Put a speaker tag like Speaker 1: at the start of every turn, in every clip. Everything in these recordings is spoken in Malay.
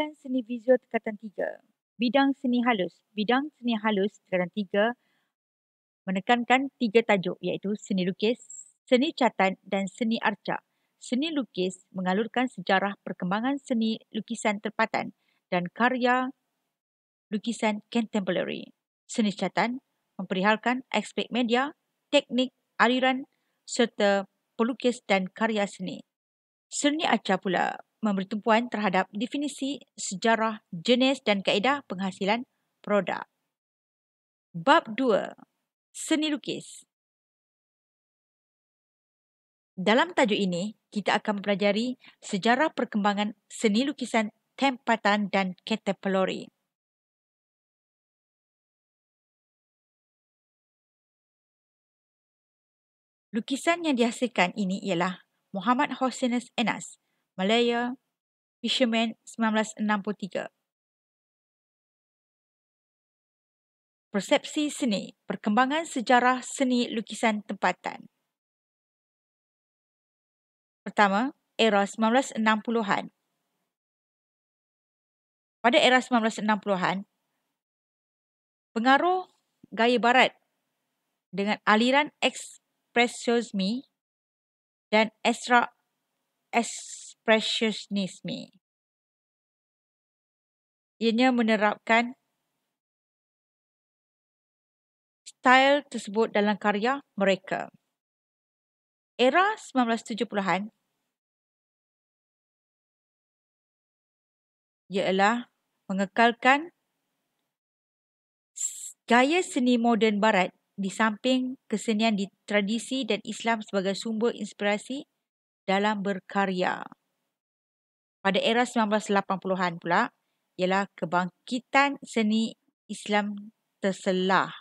Speaker 1: Jabatan Seni Visual Tekatan 3. Bidang Seni Halus. Bidang Seni Halus Tekatan 3 menekankan tiga tajuk iaitu seni lukis, seni catan dan seni arca. Seni lukis mengalurkan sejarah perkembangan seni lukisan tempatan dan karya lukisan contemporary. Seni catan memperihalkan aspek media, teknik, aliran serta pelukis dan karya seni. Seni arca pula memberi tumpuan terhadap definisi, sejarah, jenis dan kaedah penghasilan produk. Bab 2. Seni lukis. Dalam tajuk ini, kita akan mempelajari sejarah perkembangan seni lukisan tempatan dan katapelori.
Speaker 2: Lukisan yang
Speaker 1: dihasilkan ini ialah Muhammad Hosseinus Enas, Malaya, 1912. Fisherman 1963. Persepsi seni, perkembangan sejarah seni lukisan tempatan. Pertama, era 1960-an. Pada era 1960-an, pengaruh gaya barat dengan aliran ekspresionisme dan extra preciousness me.
Speaker 2: Ianya menerapkan style tersebut dalam karya mereka. Era 1970-an
Speaker 1: ialah mengekalkan gaya seni moden barat di samping kesenian di tradisi dan Islam sebagai sumber inspirasi dalam berkarya pada era 1980-an pula ialah kebangkitan seni Islam terselah.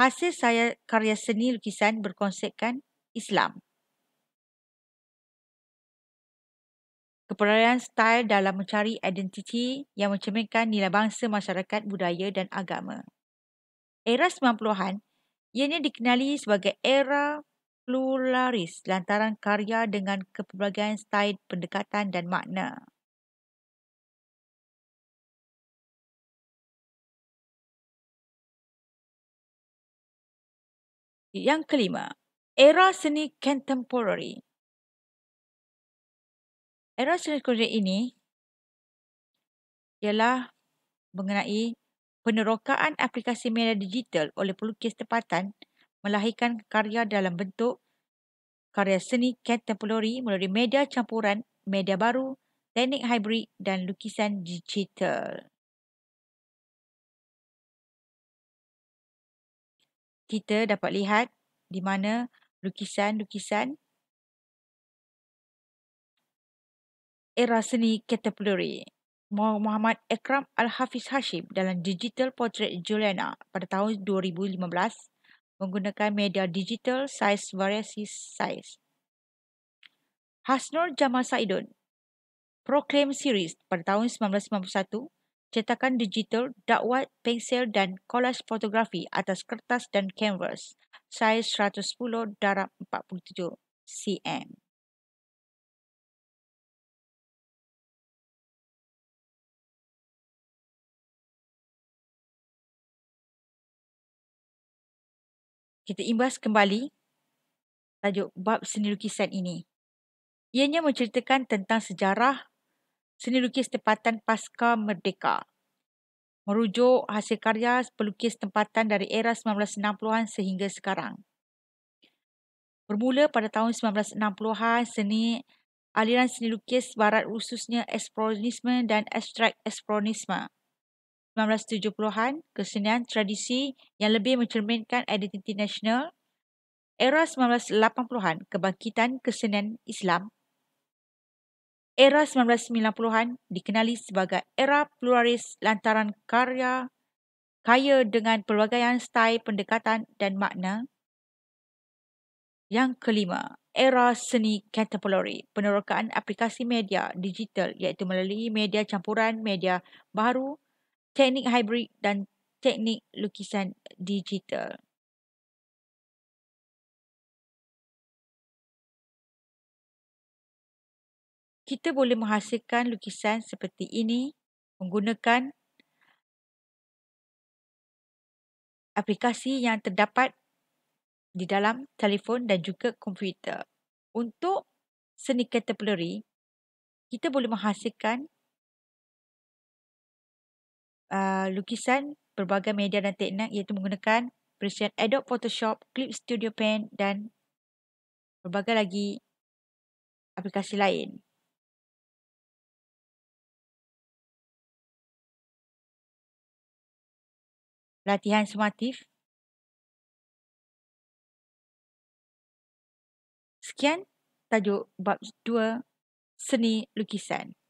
Speaker 1: Hasil saya karya seni lukisan berkonsepkan Islam. Keperayaan style dalam mencari identiti yang mencerminkan nilai bangsa masyarakat budaya dan agama. Era 90-an, ianya dikenali sebagai era pluralis lantaran karya dengan kepelbagaian style pendekatan dan makna.
Speaker 2: Yang kelima, era seni contemporary. Era seni contemporary ini
Speaker 1: ialah mengenai penerokaan aplikasi media digital oleh pelukis tempatan melahirkan karya dalam bentuk karya seni contemporary melalui media campuran, media baru, teknik hybrid dan lukisan digital.
Speaker 2: Kita dapat lihat di mana lukisan-lukisan
Speaker 1: era seni contemporary Muhammad Ekram Al-Hafiz Hashim dalam Digital Portrait Juliana pada tahun 2015 menggunakan media digital size variasi size. Hasnur Jamal Saidun Proclaim Series pada tahun 1991 cetakan digital, dakwat, pensel dan kolaj fotografi atas kertas dan canvas saiz 110 darab 47
Speaker 2: cm. kita imbas kembali tajuk
Speaker 1: bab seni lukisan ini. Ianya menceritakan tentang sejarah seni lukis tempatan pasca merdeka. Merujuk hasil karya pelukis tempatan dari era 1960-an sehingga sekarang. Bermula pada tahun 1960-an, seni aliran seni lukis barat khususnya ekspresionisme dan abstrak ekspresionisme 1970-an, kesenian tradisi yang lebih mencerminkan identiti nasional. Era 1980-an, kebangkitan kesenian Islam. Era 1990-an dikenali sebagai era pluralis lantaran karya kaya dengan pelbagaian style pendekatan dan makna. Yang kelima, era seni contemporary, penerokaan aplikasi media digital iaitu melalui media campuran media baru, teknik hybrid dan teknik lukisan digital.
Speaker 2: Kita boleh menghasilkan lukisan
Speaker 1: seperti ini menggunakan aplikasi yang terdapat di dalam telefon dan juga komputer. Untuk seni contemporary, kita boleh menghasilkan uh, lukisan berbagai media dan teknik iaitu menggunakan perisian Adobe Photoshop, Clip Studio Paint dan berbagai lagi aplikasi lain.
Speaker 2: Latihan sumatif. Sekian tajuk bab 2 seni lukisan.